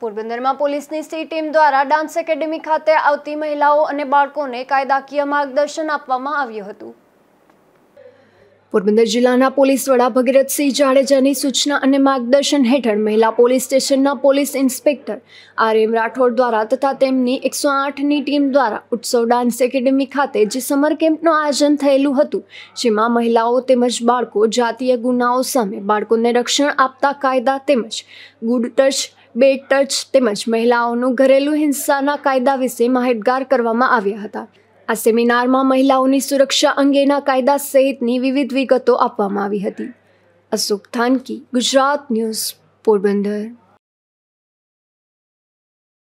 પોરબંદરમાં પોલીસની C team દ્વારા ડાન્સ એકેડેમી ખાતે આવતી મહિલાઓ અને બાળકોને કાયદાકીય માર્ગદર્શન આપવામાં આવ્યું હતું પોરબંદર જિલ્લાના પોલીસ વડા ભગીરથસિંહ જાડેજાની સૂચના અને માર્ગદર્શન હેઠળ મહિલા પોલીસ સ્ટેશનના police inspector R M Rathod દ્વારા તથા તેમની એકસો આઠની ટીમ દ્વારા ઉત્સવ ડાન્સ એકેડેમી ખાતે જે સમર કેમ્પનું આયોજન થયેલું હતું જેમાં મહિલાઓ તેમજ બાળકો જાતીય ગુનાઓ સામે બાળકોને રક્ષણ આપતા કાયદા તેમજ ગુડ ટચ બે ટચ તેમજ મહિલાઓનું ઘરેલું હિંસાના કાયદા વિશે માહિતગાર કરવામાં આવ્યા હતા આ સેમિનારમાં મહિલાઓની સુરક્ષા અંગેના કાયદા સહિતની વિવિધ વિગતો આપવામાં આવી હતી અશોક થાનકી ગુજરાત ન્યૂઝ પોરબંદર